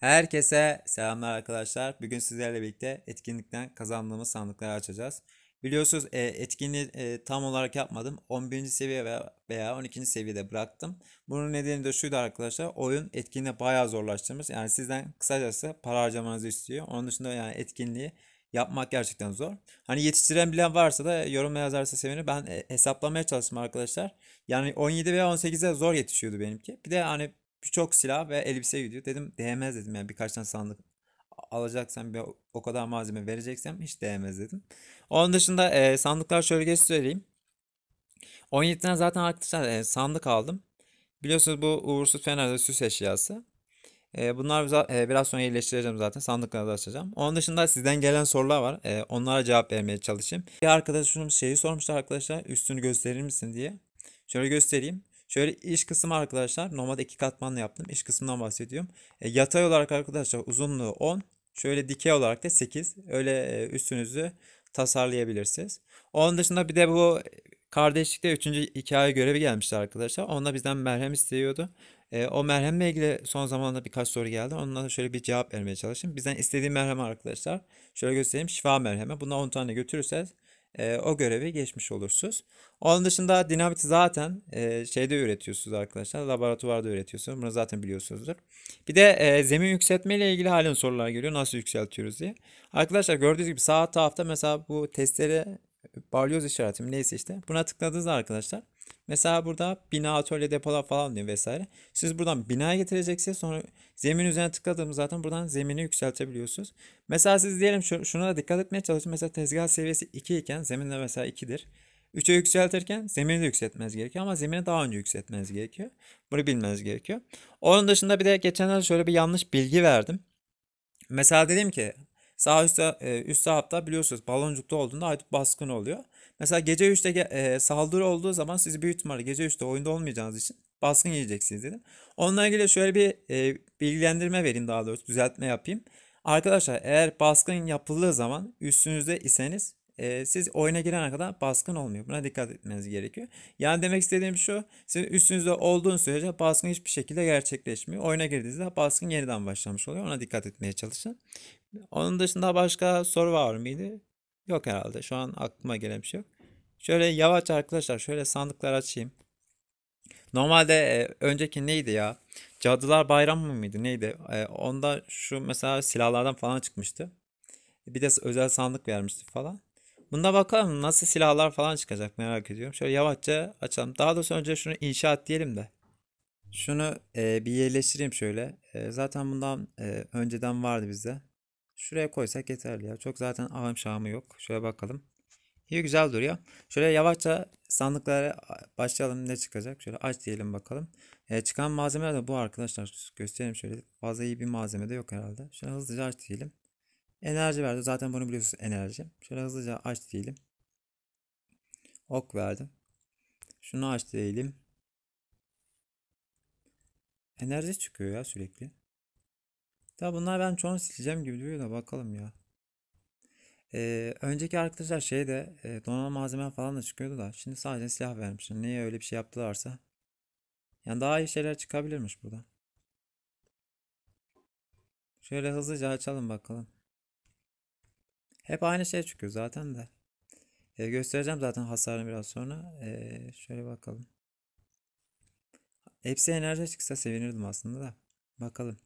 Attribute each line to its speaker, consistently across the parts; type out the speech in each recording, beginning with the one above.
Speaker 1: Herkese selamlar arkadaşlar. Bugün sizlerle birlikte etkinlikten kazandığımız sandıkları açacağız. Biliyorsunuz e, etkinliği e, tam olarak yapmadım. 11. seviye veya 12. seviyede bıraktım. Bunun nedeni de şuydu arkadaşlar. Oyun etkinliği bayağı zorlaştırmış. Yani sizden kısacası para harcamanızı istiyor. Onun dışında yani etkinliği yapmak gerçekten zor. Hani yetiştiren bilen varsa da yorum yazarsa sevinir. Ben e, hesaplamaya çalıştım arkadaşlar. Yani 17 veya 18'e zor yetişiyordu benimki. Bir de hani birçok silah ve elbise gidiyor. Dedim değmez dedim yani birkaç tane sandık alacaksam bir o kadar malzeme vereceksem hiç değmez dedim. Onun dışında e, sandıklar şöyle göstereyim. 17 tane zaten arkadaşlar e, sandık aldım. Biliyorsunuz bu uğursuz fenerde süs eşyası. E, bunlar e, biraz sonra iyileştireceğim zaten. Sandıkları da açacağım. Onun dışında sizden gelen sorular var. E, onlara cevap vermeye çalışayım. Bir arkadaşım şeyi sormuştu arkadaşlar. Üstünü gösterir misin diye. Şöyle göstereyim. Şöyle iş kısmı arkadaşlar normalde iki katmanla yaptım. İç kısmından bahsediyorum. E, yatay olarak arkadaşlar uzunluğu 10. Şöyle dikey olarak da 8. Öyle e, üstünüzü tasarlayabilirsiniz. Onun dışında bir de bu kardeşlikte 3. hikaye görevi gelmişti arkadaşlar. Onda bizden merhem istiyordu. E, o merhemle ilgili son zamanlarda birkaç soru geldi. Onlara şöyle bir cevap vermeye çalışayım. Bizden istediği merhem arkadaşlar. Şöyle göstereyim. Şifa merhemi. Buna 10 tane götürürseniz e, o görevi geçmiş olursunuz. Onun dışında dinamit zaten e, şeyde üretiyorsunuz arkadaşlar. Laboratuvarda üretiyorsunuz. Bunu zaten biliyorsunuzdur. Bir de e, zemin yükseltme ile ilgili halen sorular geliyor. Nasıl yükseltiyoruz diye. Arkadaşlar gördüğünüz gibi sağ tarafta mesela bu testere balyoz işaretim neyse işte. Buna tıkladığınızda arkadaşlar Mesela burada bina atölye depolar falan diyor vesaire. Siz buradan binaya getireceksiniz. Sonra zemin üzerine tıkladığımız zaten buradan zemini yükseltebiliyorsunuz. Mesela siz diyelim şuna da dikkat etmeye çalışın. Mesela tezgah seviyesi 2 iken de mesela 2'dir. 3'e yükseltirken zemini de yükseltmeniz gerekiyor ama zemini daha önce yükseltmeniz gerekiyor. Bunu bilmeniz gerekiyor. Onun dışında bir de geçenlerde şöyle bir yanlış bilgi verdim. Mesela dedim ki sağ e, üst, üst sahapta biliyorsunuz baloncukta olduğunda haydut baskın oluyor. Mesela gece 3'te e, saldırı olduğu zaman siz büyük ihtimalle gece 3'te oyunda olmayacağınız için baskın yiyeceksiniz dedim. Onunla ilgili şöyle bir e, bilgilendirme vereyim daha doğrusu düzeltme yapayım. Arkadaşlar eğer baskın yapıldığı zaman üstünüzde iseniz e, siz oyuna girene kadar baskın olmuyor. Buna dikkat etmeniz gerekiyor. Yani demek istediğim şu. siz üstünüzde olduğun sürece baskın hiçbir şekilde gerçekleşmiyor. Oyuna girdiğinizde baskın yeniden başlamış oluyor. Ona dikkat etmeye çalışın. Onun dışında başka soru var mıydı? Yok herhalde. Şu an aklıma gelen bir şey yok. Şöyle yavaşça arkadaşlar şöyle sandıklar açayım. Normalde e, önceki neydi ya? Cadılar Bayramı mıydı neydi? E, onda şu mesela silahlardan falan çıkmıştı. Bir de özel sandık vermişti falan. Bunda bakalım nasıl silahlar falan çıkacak merak ediyorum. Şöyle yavaşça açalım. Daha doğrusu önce şunu inşaat diyelim de. Şunu e, bir yerleştireyim şöyle. E, zaten bundan e, önceden vardı bizde. Şuraya koysak yeterli ya. Çok zaten ağım şahımı yok. Şöyle bakalım. İyi güzel duruyor. Şöyle yavaşça sandıklara başlayalım ne çıkacak. Şöyle aç diyelim bakalım. E, çıkan malzemeler de bu arkadaşlar. Göstereyim şöyle. Fazla iyi bir malzeme de yok herhalde. Şöyle hızlıca aç diyelim. Enerji verdi. Zaten bunu biliyorsunuz enerji. Şöyle hızlıca aç diyelim. Ok verdi. Şunu aç diyelim. Enerji çıkıyor ya sürekli. Daha bunlar ben çoğunu sileceğim gibi duruyor da bakalım ya. Ee, önceki arkadaşlar şeyde e, donanma malzeme falan da çıkıyordu da şimdi sadece silah vermişler. Niye öyle bir şey yaptılarsa. Yani daha iyi şeyler çıkabilirmiş burada. Şöyle hızlıca açalım bakalım. Hep aynı şey çıkıyor zaten de. Ee, göstereceğim zaten hasarını biraz sonra. Ee, şöyle bakalım. Hepsi enerji çıksa sevinirdim aslında da. Bakalım.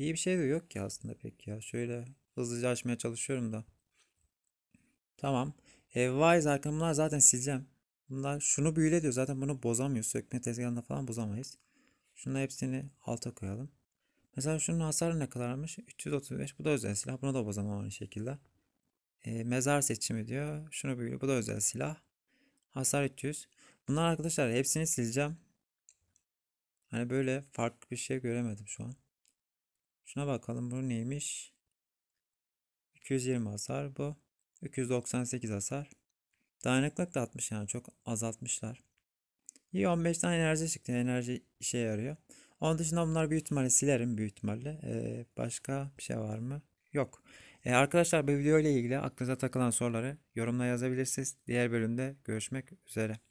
Speaker 1: İyi bir şey de yok ki aslında pek ya. Şöyle hızlıca açmaya çalışıyorum da. Tamam. Advice e, arkamlar zaten sileceğim. Bunlar şunu büyüle diyor. Zaten bunu bozamıyoruz. Sökme tezgahında falan bozamayız. Şunların hepsini alta koyalım. Mesela şunun hasarı ne kadarmış? 335. Bu da özel silah. Bunu da bozamam aynı şekilde. E, mezar seçimi diyor. Şunu büyüle. Bu da özel silah. Hasar 300. Bunlar arkadaşlar hepsini sileceğim. Hani böyle farklı bir şey göremedim şu an. Şuna bakalım bu neymiş? 220 hasar bu. 298 hasar. Dayanıklık da 60 yani çok azaltmışlar. İyi 15 tane enerji çıktı. Enerji işe yarıyor. Onun dışında bunlar büyük ihtimalle silerim büyük ihtimalle. Ee, başka bir şey var mı? Yok. Ee, arkadaşlar bu video ile ilgili aklınıza takılan soruları yorumla yazabilirsiniz. Diğer bölümde görüşmek üzere.